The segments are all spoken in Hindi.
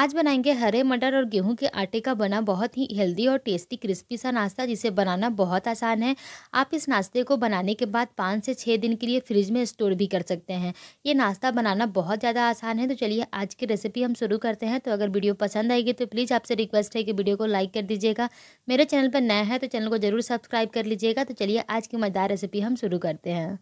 आज बनाएंगे हरे मटर और गेहूं के आटे का बना बहुत ही हेल्दी और टेस्टी क्रिस्पी सा नाश्ता जिसे बनाना बहुत आसान है आप इस नाश्ते को बनाने के बाद पाँच से छः दिन के लिए फ्रिज में स्टोर भी कर सकते हैं ये नाश्ता बनाना बहुत ज़्यादा आसान है तो चलिए आज की रेसिपी हम शुरू करते हैं तो अगर वीडियो पसंद आएगी तो प्लीज़ आपसे रिक्वेस्ट है कि वीडियो को लाइक कर दीजिएगा मेरे चैनल पर नया है तो चैनल को ज़रूर सब्सक्राइब कर लीजिएगा तो चलिए आज की मज़ेदार रेसिपी हम शुरू करते हैं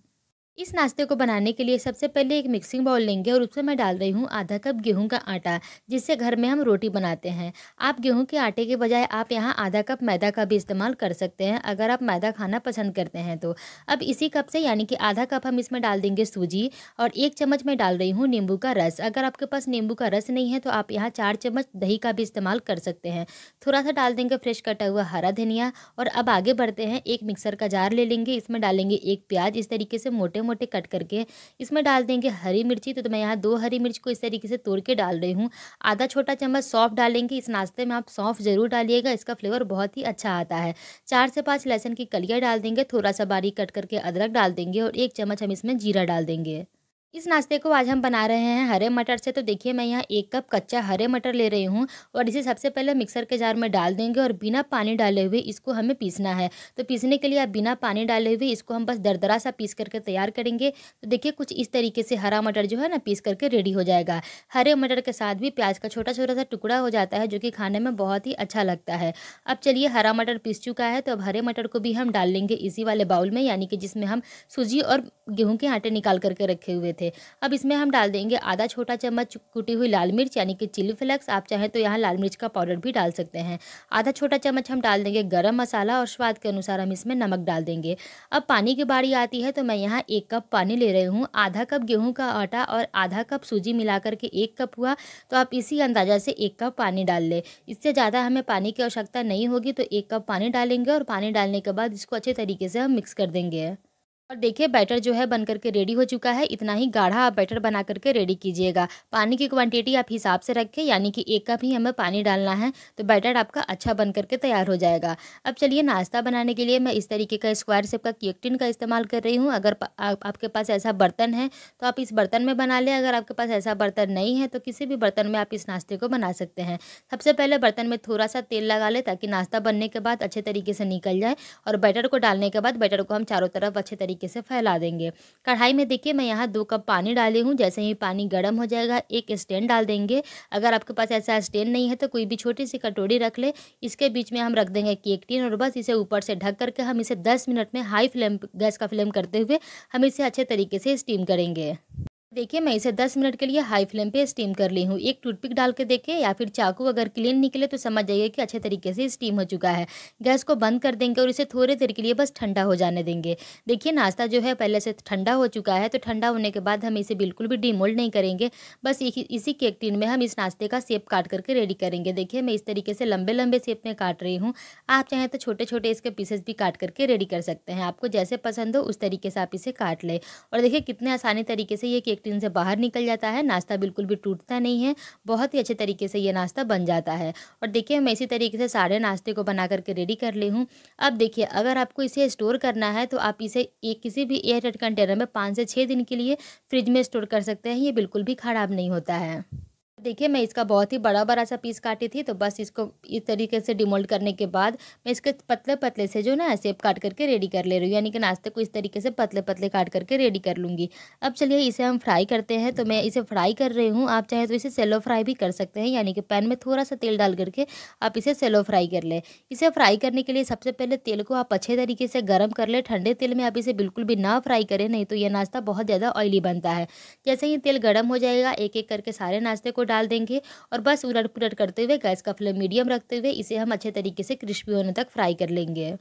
इस नाश्ते को बनाने के लिए सबसे पहले एक मिक्सिंग बाउल लेंगे और उसमें मैं डाल रही हूँ आधा कप गेहूं का आटा जिससे घर में हम रोटी बनाते हैं आप गेहूं के आटे के बजाय आप यहाँ आधा कप मैदा का भी इस्तेमाल कर सकते हैं अगर आप मैदा खाना पसंद करते हैं तो अब इसी कप से यानी कि आधा कप हम इसमें डाल देंगे सूजी और एक चम्मच मैं डाल रही हूँ नींबू का रस अगर आपके पास नींबू का रस नहीं है तो आप यहाँ चार चम्मच दही का भी इस्तेमाल कर सकते हैं थोड़ा सा डाल देंगे फ्रेश कटा हुआ हरा धनिया और अब आगे बढ़ते हैं एक मिक्सर का जार ले लेंगे इसमें डालेंगे एक प्याज इस तरीके से मोटे मोटे कट करके इसमें डाल देंगे हरी मिर्ची तो, तो मैं यहाँ दो हरी मिर्च को इस तरीके से तोड़ के डाल रही हूँ आधा छोटा चम्मच सौंफ डालेंगे इस नाश्ते में आप सौंफ ज़रूर डालिएगा इसका फ्लेवर बहुत ही अच्छा आता है चार से पाँच लहसन की कलियाँ डाल देंगे थोड़ा सा बारीक कट करके अदरक डाल देंगे और एक चम्मच हम इसमें जीरा डाल देंगे इस नाश्ते को आज हम बना रहे हैं हरे मटर से तो देखिए मैं यहाँ एक कप कच्चा हरे मटर ले रही हूँ और इसे सबसे पहले मिक्सर के जार में डाल देंगे और बिना पानी डाले हुए इसको हमें पीसना है तो पीसने के लिए आप बिना पानी डाले हुए इसको हम बस दरदरा सा पीस करके तैयार करेंगे तो देखिए कुछ इस तरीके से हरा मटर जो है ना पीस करके रेडी हो जाएगा हरे मटर के साथ भी प्याज का छोटा छोटा सा टुकड़ा हो जाता है जो कि खाने में बहुत ही अच्छा लगता है अब चलिए हरा मटर पीस चुका है तो अब हरे मटर को भी हम डाल लेंगे इसी वाले बाउल में यानी कि जिसमें हम सूजी और गेहूँ के आटे निकाल करके रखे हुए थे थे अब इसमें हम डाल देंगे आधा छोटा चम्मच कुटी हुई लाल मिर्च यानी कि चिली फ्लेक्स आप चाहें तो यहाँ लाल मिर्च का पाउडर भी डाल सकते हैं आधा छोटा चम्मच हम डाल देंगे गर्म मसाला और स्वाद के अनुसार हम इसमें नमक डाल देंगे अब पानी की बारी आती है तो मैं यहाँ एक कप पानी ले रही हूँ आधा कप गेहूँ का आटा और आधा कप सूजी मिला करके एक कप हुआ तो आप इसी अंदाजा से एक कप पानी डाल ले इससे ज़्यादा हमें पानी की आवश्यकता नहीं होगी तो एक कप पानी डालेंगे और पानी डालने के बाद इसको अच्छे तरीके से हम मिक्स कर देंगे और देखिए बैटर जो है बन करके रेडी हो चुका है इतना ही गाढ़ा आप बैटर बना करके रेडी कीजिएगा पानी की क्वांटिटी आप हिसाब से रखें यानी कि एक कप ही हमें पानी डालना है तो बैटर आपका अच्छा बन करके तैयार हो जाएगा अब चलिए नाश्ता बनाने के लिए मैं इस तरीके का स्क्वायर शेप का केक्टिन का इस्तेमाल कर रही हूँ अगर आप, आपके पास ऐसा बर्तन है तो आप इस बर्तन में बना लें अगर आपके पास ऐसा बर्तन नहीं है तो किसी भी बर्तन में आप इस नाश्ते को बना सकते हैं सबसे पहले बर्तन में थोड़ा सा तेल लगा लें ताकि नाश्ता बनने के बाद अच्छे तरीके से निकल जाए और बैटर को डालने के बाद बैटर को हम चारों तरफ अच्छे तरीके तरीके से फैला देंगे कढ़ाई में देखिए मैं यहाँ दो कप पानी डाली हूँ जैसे ही पानी गर्म हो जाएगा एक स्टैंड डाल देंगे अगर आपके पास ऐसा स्टैंड नहीं है तो कोई भी छोटी सी कटोरी रख ले इसके बीच में हम रख देंगे केक टीन और बस इसे ऊपर से ढक करके हम इसे दस मिनट में हाई फ्लेम गैस का फ्लेम करते हुए हम इसे अच्छे तरीके से स्टीम करेंगे देखिए मैं इसे 10 मिनट के लिए हाई फ्लेम पे स्टीम कर ली हूँ एक टूथपिक डाल के देखें या फिर चाकू अगर क्लीन निकले तो समझ जाइए कि अच्छे तरीके से स्टीम हो चुका है गैस को बंद कर देंगे और इसे थोड़ी देर के लिए बस ठंडा हो जाने देंगे देखिए नाश्ता जो है पहले से ठंडा हो चुका है तो ठंडा होने के बाद हम इसे बिल्कुल भी डीमोल्ड नहीं करेंगे बस इसी केक टीन में हम इस नाश्ते का सेप काट करके रेडी करेंगे देखिए मैं इस तरीके से लंबे लंबे सेप में काट रही हूँ आप चाहें तो छोटे छोटे इसके पीसेस भी काट करके रेडी कर सकते हैं आपको जैसे पसंद हो उस तरीके से आप इसे काट लें और देखिए कितने आसानी तरीके से ये केक पेक्टिन से बाहर निकल जाता है नाश्ता बिल्कुल भी टूटता नहीं है बहुत ही अच्छे तरीके से ये नाश्ता बन जाता है और देखिए मैं इसी तरीके से सारे नाश्ते को बना करके रेडी कर ली हूँ अब देखिए अगर आपको इसे स्टोर करना है तो आप इसे एक किसी भी एयर कंटेनर में पाँच से छः दिन के लिए फ्रिज में स्टोर कर सकते हैं ये बिल्कुल भी ख़राब नहीं होता है देखिए मैं इसका बहुत ही बड़ा बड़ा सा पीस काटी थी तो बस इसको इस तरीके से डिमोल्ड करने के बाद मैं इसके पतले पतले से जो ना सेब काट करके रेडी कर ले रही हूँ यानी कि नाश्ते को इस तरीके से पतले पतले काट करके रेडी कर लूँगी अब चलिए इसे हम फ्राई करते हैं तो मैं इसे फ्राई कर रही हूँ आप चाहे तो इसे सेलो फ्राई भी कर सकते हैं यानी कि पैन में थोड़ा सा तेल डाल करके आप इसे सेलो फ्राई कर लें इसे फ्राई करने के लिए सबसे पहले तेल को आप अच्छे तरीके से गर्म कर लें ठंडे तेल में आप इसे बिल्कुल भी ना फ्राई करें नहीं तो यह नाश्ता बहुत ज़्यादा ऑयली बनता है जैसे ही तेल गर्म हो जाएगा एक एक करके सारे नाश्ते को डाल देंगे और बस उलट पुलट करते हुए गैस का फ्लेम मीडियम रखते हुए इसे हम अच्छे तरीके से क्रिस्पी होने तक फ्राई कर लेंगे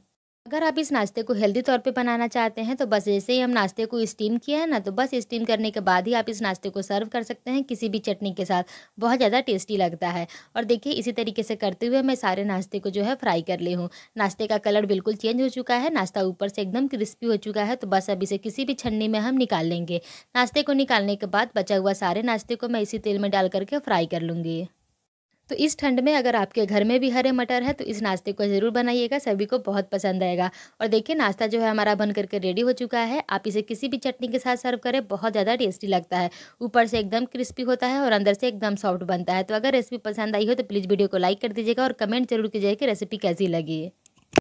अगर आप इस नाश्ते को हेल्दी तौर पे बनाना चाहते हैं तो बस जैसे ही हम नाश्ते को स्टीम किया है ना तो बस स्टीम करने के बाद ही आप इस नाश्ते को सर्व कर सकते हैं किसी भी चटनी के साथ बहुत ज़्यादा टेस्टी लगता है और देखिए इसी तरीके से करते हुए मैं सारे नाश्ते को जो है फ्राई कर ली हूँ नाश्ते का कलर बिल्कुल चेंज हो चुका है नाश्ता ऊपर से एकदम क्रिस्पी हो चुका है तो बस अब इसे किसी भी छन्नी में हम निकाल लेंगे नाश्ते को निकालने के बाद बचा हुआ सारे नाश्ते को मैं इसी तेल में डाल करके फ्राई कर लूँगी तो इस ठंड में अगर आपके घर में भी हरे मटर है तो इस नाश्ते को ज़रूर बनाइएगा सभी को बहुत पसंद आएगा और देखिए नाश्ता जो है हमारा बन करके रेडी हो चुका है आप इसे किसी भी चटनी के साथ सर्व करें बहुत ज़्यादा टेस्टी लगता है ऊपर से एकदम क्रिस्पी होता है और अंदर से एकदम सॉफ्ट बनता है तो अगर रेसिपी पसंद आई हो तो प्लीज़ वीडियो को लाइक कर दीजिएगा और कमेंट जरूर कीजिएगा कि रेसिपी कैसी लगी